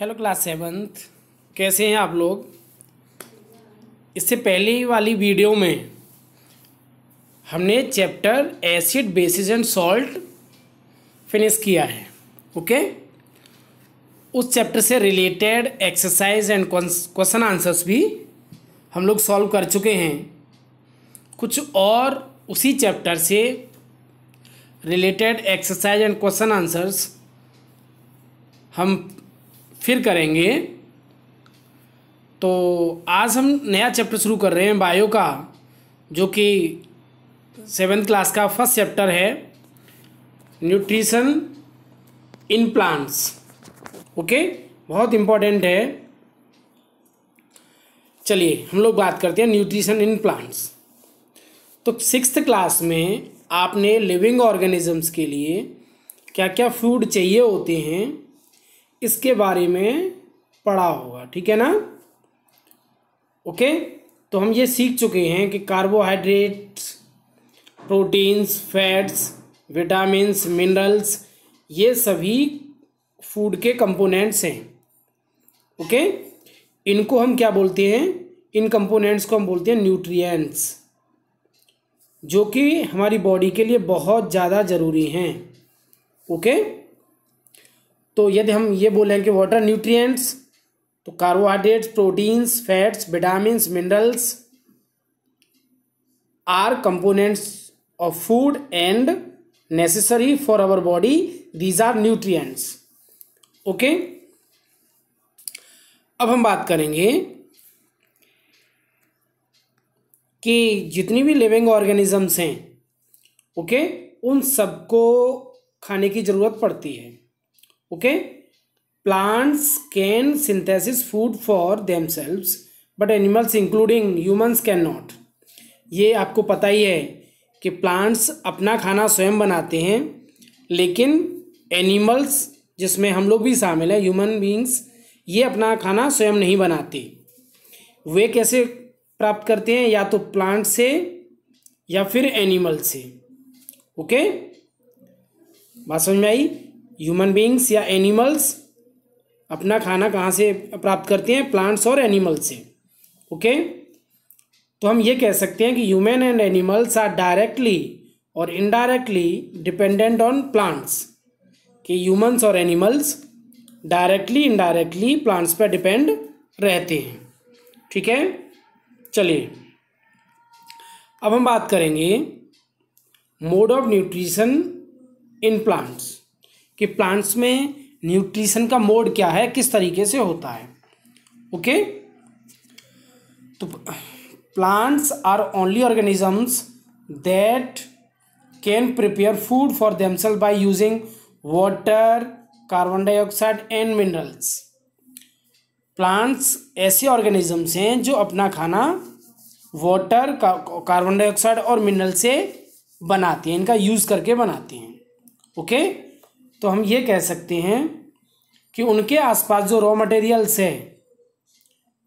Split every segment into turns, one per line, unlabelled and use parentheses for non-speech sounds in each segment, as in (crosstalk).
Hello class seventh कैसे हैं आप लोग इससे पहले वाली वीडियो में हमने chapter acid bases and salt finish किया है ओके उस चैप्टर से related exercise and question answers भी हम लोग सॉल्व कर चुके हैं कुछ और उसी चैप्टर से related exercise and question answers हम फिर करेंगे तो आज हम नया चैप्टर शुरू कर रहे हैं बायो का जो कि सेवेंथ क्लास का फर्स्ट चैप्टर है न्यूट्रिशन इन प्लांट्स ओके बहुत इम्पोर्टेंट है चलिए हम लोग बात करते हैं न्यूट्रिशन इन प्लांट्स तो सिक्स क्लास में आपने लिविंग ऑर्गेनिजम्स के लिए क्या क्या फूड चाहिए होते हैं इसके बारे में पढ़ा होगा ठीक है ना ओके तो हम ये सीख चुके हैं कि carbohydrates proteins fats vitamins minerals ये सभी फूड के कंपोनेंट्स हैं ओके इनको हम क्या बोलते हैं इन कंपोनेंट्स को हम बोलते हैं न्यूट्रिएंट्स जो कि हमारी बॉडी के लिए बहुत ज़्यादा ज़रूरी हैं ओके तो यदि हम ये बोलें कि वाटर न्यूट्रिएंट्स तो carbohydrates proteins fats vitamin minerals are components of food and necessary for our body these are nutrients okay अब हम बात करेंगे कि जितनी भी लिविंग ऑर्गेनिजम्स हैं ओके उन सबको खाने की ज़रूरत पड़ती है okay plants can synthesize food for themselves but animals including humans cannot ये आपको पता ही है कि प्लांट्स अपना खाना स्वयं बनाते हैं लेकिन एनिमल्स जिसमें हम लोग भी शामिल हैं ह्यूमन बींग्स ये अपना खाना स्वयं नहीं बनाते वे कैसे प्राप्त करते हैं या तो प्लांट से या फिर एनिमल से ओके बात समझ में आई ह्यूमन बींग्स या एनिमल्स अपना खाना कहाँ से प्राप्त करते हैं प्लांट्स और एनिमल्स से ओके तो हम ये कह सकते हैं कि human and animals are directly और इनडायरेक्टली डिपेंडेंट ऑन प्लांट्स कि ह्यूमन्स और एनिमल्स डायरेक्टली इनडायरेक्टली प्लांट्स पर डिपेंड रहते हैं ठीक है चलिए अब हम बात करेंगे mode of nutrition in plants कि प्लांट्स में न्यूट्रिशन का मोड क्या है किस तरीके से होता है ओके तो plants are only organisms that can prepare food for themselves by using water carbon dioxide and minerals plants ऐसे ऑर्गेनिजम्स हैं जो अपना खाना वाटर कार्बन डाइऑक्साइड और मिनरल से बनाते हैं इनका यूज़ करके बनाते हैं ओके okay? तो हम ये कह सकते हैं कि उनके आसपास जो रॉ मटेरियल्स है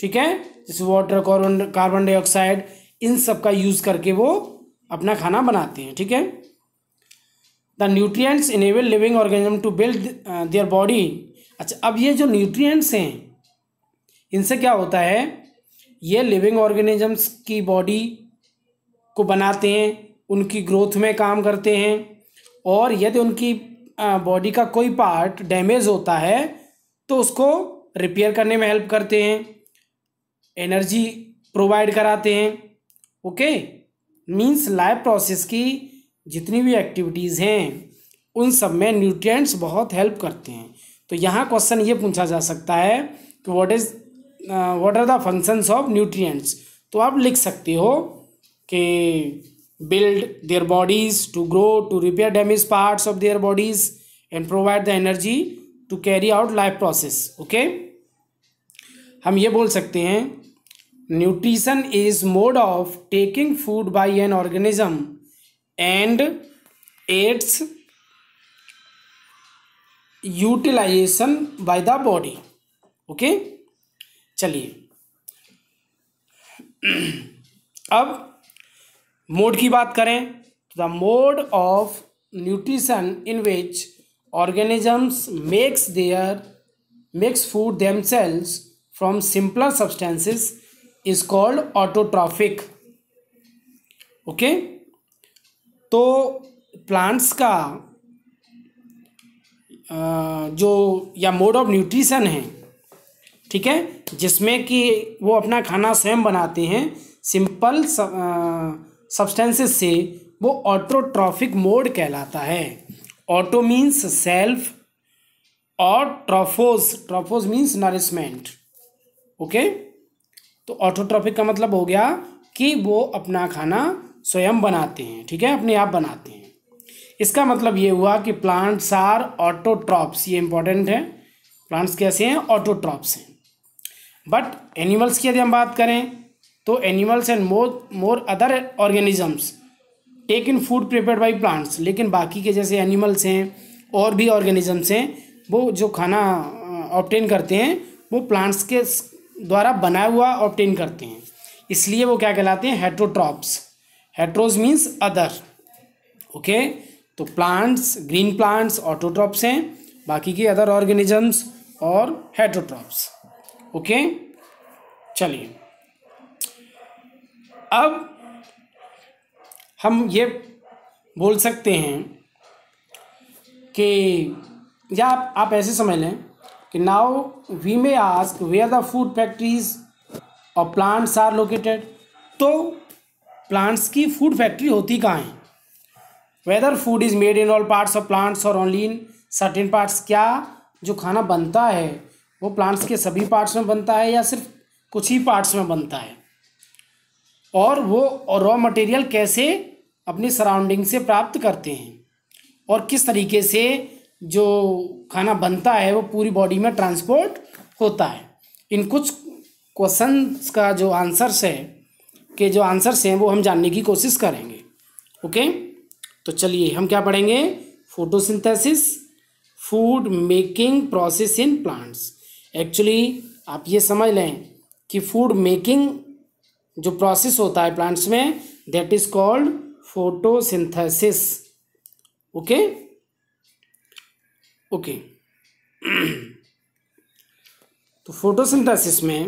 ठीक है जैसे वाटर कार्बन कार्बन डाइऑक्साइड इन सब का यूज़ करके वो अपना खाना बनाते हैं ठीक है the nutrients enable living organism to build their body अच्छा अब ये जो न्यूट्रिएंट्स हैं इनसे क्या होता है ये लिविंग ऑर्गेनिजम्स की बॉडी को बनाते हैं उनकी ग्रोथ में काम करते हैं और यदि उनकी बॉडी का कोई पार्ट डैमेज होता है तो उसको रिपेयर करने में हेल्प करते हैं एनर्जी प्रोवाइड कराते हैं ओके मींस लाइफ प्रोसेस की जितनी भी एक्टिविटीज़ हैं उन सब में न्यूट्रिएंट्स बहुत हेल्प करते हैं तो यहाँ क्वेश्चन ये पूछा जा सकता है कि what is what are the functions of nutrients तो आप लिख सकते हो कि build their bodies to grow to repair damaged parts of their bodies and provide the energy to carry out life process okay हम ये बोल सकते हैं nutrition is mode of taking food by an organism and its utilization by the body okay चलिए अब mode की बात करें तो the mode of nutrition in which organisms makes their makes food themselves from simpler substances is called autotrophic okay तो plants का जो या मोड ऑफ न्यूट्रिशन है ठीक है जिसमें कि वो अपना खाना स्वयं बनाते हैं सिंपल सब्सटेंसेस से वो ऑटोट्रॉफिक मोड कहलाता है ऑटो मीन्स सेल्फ और trophos trophos means nourishment okay तो ऑटोट्रॉफिक का मतलब हो गया कि वो अपना खाना स्वयं बनाते हैं ठीक है अपने आप बनाते हैं इसका मतलब ये हुआ कि प्लांट्स आर ऑटोट्रॉप्स ये इंपॉर्टेंट है प्लांट्स कैसे हैं ऑटोट्रॉप्स हैं बट एनिमल्स की यदि हम बात करें तो animals and more more other organisms take in food prepare by plants लेकिन बाकी के जैसे एनिमल्स हैं और भी ऑर्गेनिजम्स हैं वो जो खाना ऑप्टेन करते हैं वो प्लांट्स के द्वारा बनाया हुआ ऑप्टेन करते हैं इसलिए वो क्या कहलाते हैं heterotrophs heteros means other okay तो प्लांट्स ग्रीन प्लांट्स ऑटोट्रॉप्स हैं बाकी के अदर ऑर्गेनिजम्स और हेट्रोट्रॉप्स ओके चलिए अब हम ये बोल सकते हैं कि या आप, आप ऐसे समझ लें कि now we may ask where the food factories और प्लांट्स आर लोकेटेड तो प्लांट्स की फूड फैक्ट्री होती कहाँ है whether food is made in all parts of plants और ओनली इन सर्टेन पार्ट्स क्या जो खाना बनता है वो प्लांट्स के सभी पार्ट्स में बनता है या सिर्फ कुछ ही पार्ट्स में बनता है और वो रॉ मटेरियल कैसे अपनी सराउंडिंग से प्राप्त करते हैं और किस तरीके से जो खाना बनता है वो पूरी बॉडी में ट्रांसपोर्ट होता है इन कुछ क्वेश्चन का जो आंसर्स है के जो आंसर्स हैं वो हम जानने की कोशिश करेंगे ओके तो चलिए हम क्या पढ़ेंगे photosynthesis food making process in plants actually आप ये समझ लें कि फूड मेकिंग जो प्रोसेस होता है प्लांट्स में that is called photosynthesis okay okay तो फोटोसिंथेसिस में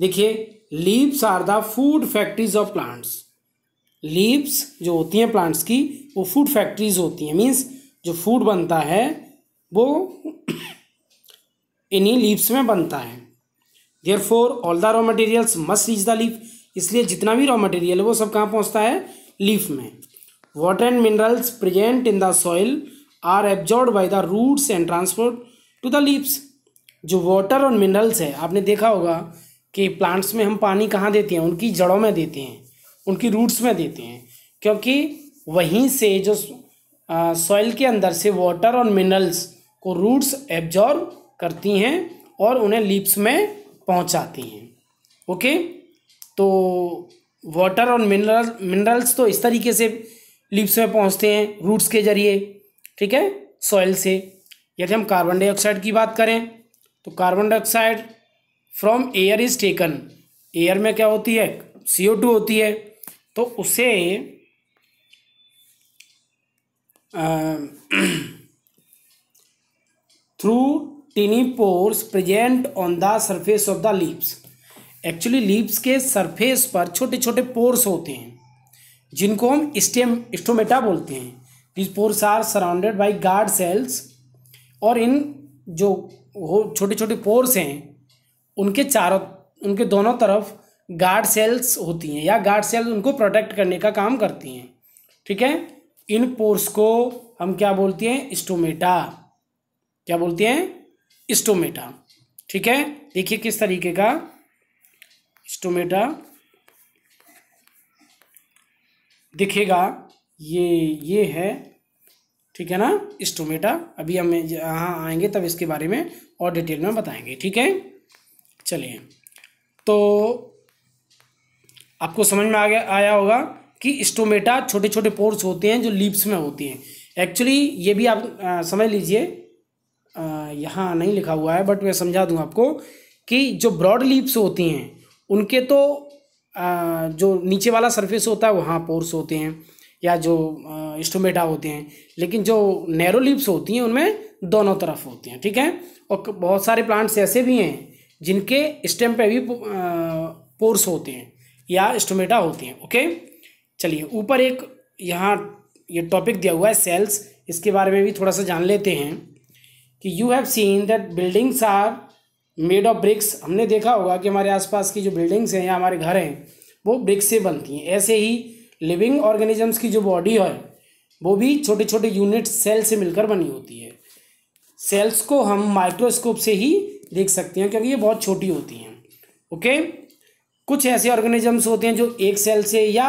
देखिए leaves are the food factories of plants leaves जो होती हैं प्लांट्स की वो फूड फैक्ट्रीज होती हैं मीन्स जो फूड बनता है वो (clears throat) इन्हीं लीव्स में बनता है therefore all the raw materials must reach the leaf इसलिए जितना भी रॉ मटेरियल है वो सब कहाँ पहुँचता है लीफ में water and minerals present in the soil are absorb by the roots and transport to the leaves जो वाटर और मिनरल्स है आपने देखा होगा कि प्लांट्स में हम पानी कहाँ देते हैं उनकी जड़ों में देते हैं उनकी रूट्स में देते हैं क्योंकि वहीं से जो सॉइल के अंदर से वाटर और मिनरल्स को रूट्स एब्जॉर्ब करती हैं और उन्हें लीप्स में पहुंचाती हैं ओके तो वाटर और मिनरल मिनरल्स तो इस तरीके से लिप्स में पहुंचते हैं रूट्स के जरिए ठीक है सॉइल से यदि हम कार्बन डाइऑक्साइड की बात करें तो carbon dioxide from air is taken air में क्या होती है सी ओ टू होती है तो उसे through (clears throat) tiny pores present on the surface of the leaves actually leaves के सरफेस पर छोटे छोटे पोर्स होते हैं जिनको हम स्टेम स्टोमेटा बोलते हैं these pores are surrounded by guard cells और इन जो हो छोटे छोटे पोर्स हैं उनके चारों उनके दोनों तरफ गार्ड सेल्स होती हैं या गार्ड सेल्स उनको प्रोटेक्ट करने का काम करती हैं ठीक है इन पोर्स को हम क्या बोलते हैं स्टोमेटा क्या बोलते हैं स्टोमेटा ठीक है देखिए किस तरीके का स्टोमेटा दिखेगा ये ये है ठीक है ना स्टोमेटा अभी हम यहाँ आएंगे तब इसके बारे में और डिटेल में बताएंगे ठीक है चलिए तो आपको समझ में आ गया आया होगा कि स्टोमेटा छोटे छोटे पोर्स होते हैं जो लीप्स में होती हैं एक्चुअली ये भी आप आ, समझ लीजिए यहाँ नहीं लिखा हुआ है बट मैं समझा दूँ आपको कि जो ब्रॉड लीप्स होती हैं उनके तो आ, जो नीचे वाला सरफेस होता है वहाँ पोर्स होते हैं या जो इस्टोमेटा होते हैं लेकिन जो नैरो लीप्स होती हैं उनमें दोनों तरफ होते हैं ठीक है और बहुत सारे प्लांट्स ऐसे भी हैं जिनके स्टेम पे भी पोर्स होते हैं या इस्टोमेटा होते हैं ओके चलिए ऊपर एक यहाँ ये यह टॉपिक दिया हुआ है सेल्स इसके बारे में भी थोड़ा सा जान लेते हैं कि you have seen that buildings are made of bricks हमने देखा होगा कि हमारे आसपास की जो बिल्डिंग्स हैं या हमारे घर हैं वो ब्रिक्स से बनती हैं ऐसे ही लिविंग ऑर्गेनिजम्स की जो बॉडी है वो भी छोटे छोटे यूनिट सेल से मिलकर बनी होती है सेल्स को हम माइक्रोस्कोप से ही देख सकते हैं क्योंकि ये बहुत छोटी होती हैं ओके कुछ ऐसे ऑर्गेनिजम्स होते हैं जो एक सेल से या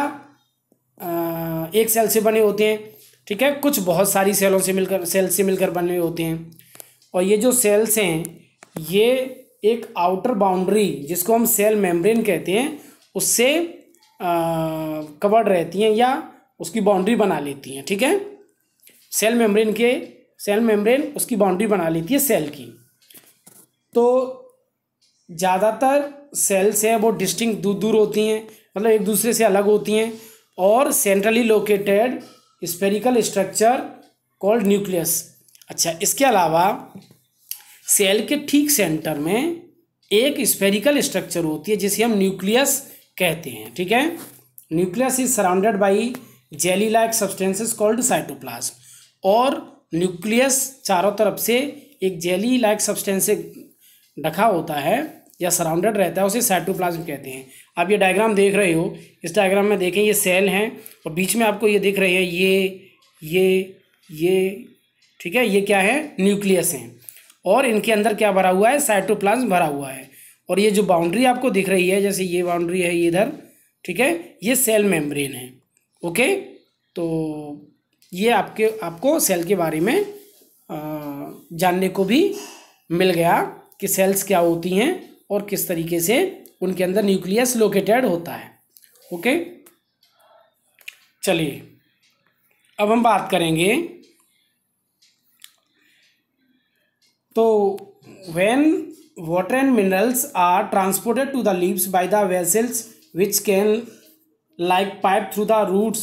एक सेल से बने होते हैं ठीक है कुछ बहुत सारी सेलों से मिलकर सेल से मिलकर बने होते हैं और ये जो सेल्स हैं ये एक आउटर बाउंड्री जिसको हम सेल मेम्ब्रेन कहते हैं उससे कवर्ड रहती हैं या उसकी बाउंड्री बना लेती हैं ठीक है सेल मेम्ब्रेन के सेल मेम्ब्रेन उसकी बाउंड्री बना लेती है सेल की तो ज़्यादातर सेल्स हैं वो डिस्टिंग दूर दूर होती हैं मतलब एक दूसरे से अलग होती हैं और centrally located spherical structure called nucleus अच्छा इसके अलावा सेल के ठीक सेंटर में एक स्फेरिकल स्ट्रक्चर होती है जिसे हम न्यूक्लियस कहते हैं ठीक है nucleus is surrounded by jelly like substances called cytoplasm और न्यूक्लियस चारों तरफ से एक जेली लाइक सब्सटेंस से ढका होता है या सराउंडेड रहता है उसे साइटोप्लाज्म कहते हैं आप ये डायग्राम देख रहे हो इस डायग्राम में देखें ये सेल हैं और बीच में आपको ये दिख रहे हैं ये ये ये ठीक है ये क्या है न्यूक्लियस हैं और इनके अंदर क्या भरा हुआ है साइटोप्लाज्म भरा हुआ है और ये जो बाउंड्री आपको दिख रही है जैसे ये बाउंड्री है ये इधर ठीक है ये सेल मेम्ब्रेन है ओके तो ये आपके आपको सेल के बारे में जानने को भी मिल गया कि सेल्स क्या होती हैं और किस तरीके से उनके अंदर न्यूक्लियस लोकेटेड होता है ओके चलिए अब हम बात करेंगे तो when water and minerals are transported to the leaves by the vessels which can like pipe through the roots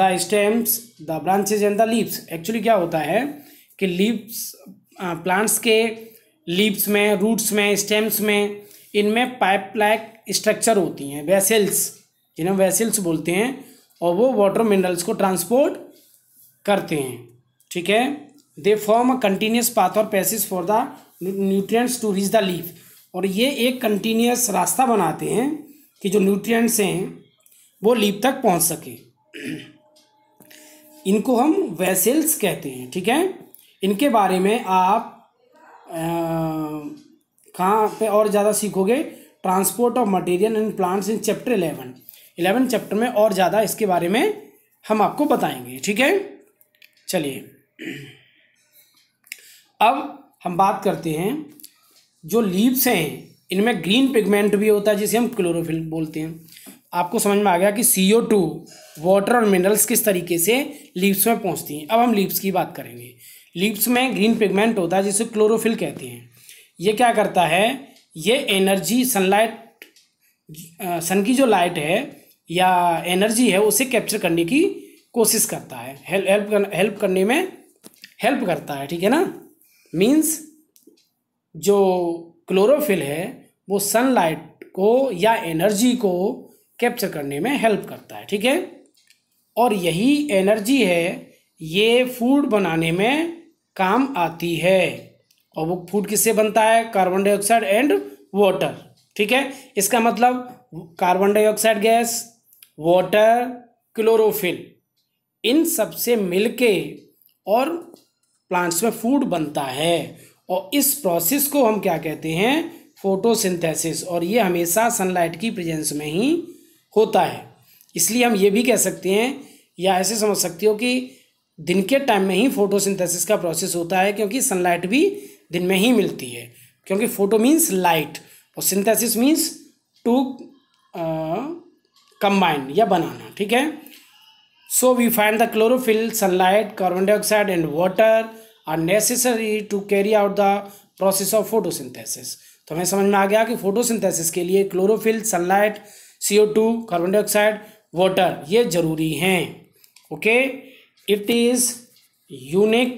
the stems the branches and the leaves actually क्या होता है कि लीव्स प्लांट्स के लीव्स में रूट्स में stems में इनमें pipe like structure होती हैं वेसल्स जिन्हें वेसल्स बोलते हैं और वो वाटर मिनरल्स को ट्रांसपोर्ट करते हैं ठीक है they form a continuous path और passage for the nutrients to reach the leaf और ये एक कंटिन्यूस रास्ता बनाते हैं कि जो न्यूट्रिएंट्स हैं वो लीफ तक पहुंच सके इनको हम वेसेल्स कहते हैं ठीक है इनके बारे में आप कहाँ पे और ज़्यादा सीखोगे transport of material and plants in chapter eleven eleven chapter में और ज़्यादा इसके बारे में हम आपको बताएंगे ठीक है चलिए अब हम बात करते हैं जो लीव्स हैं इनमें ग्रीन पिगमेंट भी होता है जिसे हम क्लोरोफिल बोलते हैं आपको समझ में आ गया कि सी ओ टू वाटर और मिनरल्स किस तरीके से लीव्स में पहुंचती हैं अब हम लीव्स की बात करेंगे लीव्स में ग्रीन पिगमेंट होता है जिसे क्लोरोफिल कहते हैं ये क्या करता है ये एनर्जी सनलाइट सन की जो लाइट है या एनर्जी है उसे कैप्चर करने की कोशिश करता है हेल्प हेल्प करने में हेल्प करता है ठीक है ना मीन्स जो क्लोरोफिल है वो सनलाइट को या एनर्जी को कैप्चर करने में हेल्प करता है ठीक है और यही एनर्जी है ये फूड बनाने में काम आती है और वो फूड किससे बनता है कार्बन डाइऑक्साइड एंड वाटर ठीक है इसका मतलब carbon dioxide gas water chlorophyll इन सब से मिलके और प्लांट्स में फूड बनता है और इस प्रोसेस को हम क्या कहते हैं फोटोसिंथेसिस और ये हमेशा सनलाइट की प्रेजेंस में ही होता है इसलिए हम ये भी कह सकते हैं या ऐसे समझ सकते हो कि दिन के टाइम में ही फोटोसिंथेसिस का प्रोसेस होता है क्योंकि सनलाइट भी दिन में ही मिलती है क्योंकि फोटो मीन्स लाइट और सिंथेसिस मीन्स टू कंबाइन या बनाना ठीक है so we find the chlorophyll sunlight carbon dioxide and water are necessary to carry out the process of photosynthesis तो हमें समझ में आ गया कि फोटोसिंथेसिस के लिए chlorophyll sunlight CO two carbon dioxide water ये जरूरी हैं okay it is unique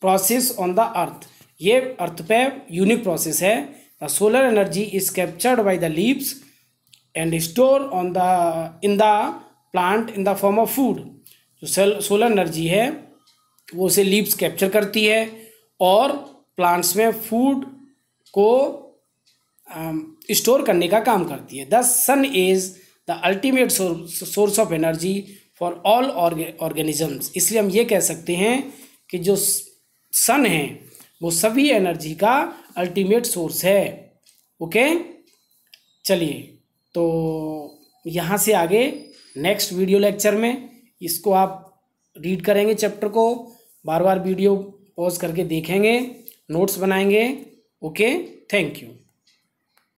process on the earth ये अर्थ पे यूनिक प्रोसेस है the solar energy is captured by the leaves and store on the in the plant in the form of food जो solar energy है वो उसे leaves capture करती है और प्लांट्स में फूड को स्टोर करने का काम करती है the sun is the ultimate source of energy for all organisms इसलिए हम ये कह सकते हैं कि जो सन है वो सभी एनर्जी का अल्टीमेट सोर्स है ओके चलिए तो यहाँ से आगे नेक्स्ट वीडियो लेक्चर में इसको आप रीड करेंगे चैप्टर को बार बार वीडियो पॉज करके देखेंगे नोट्स बनाएंगे ओके थैंक यू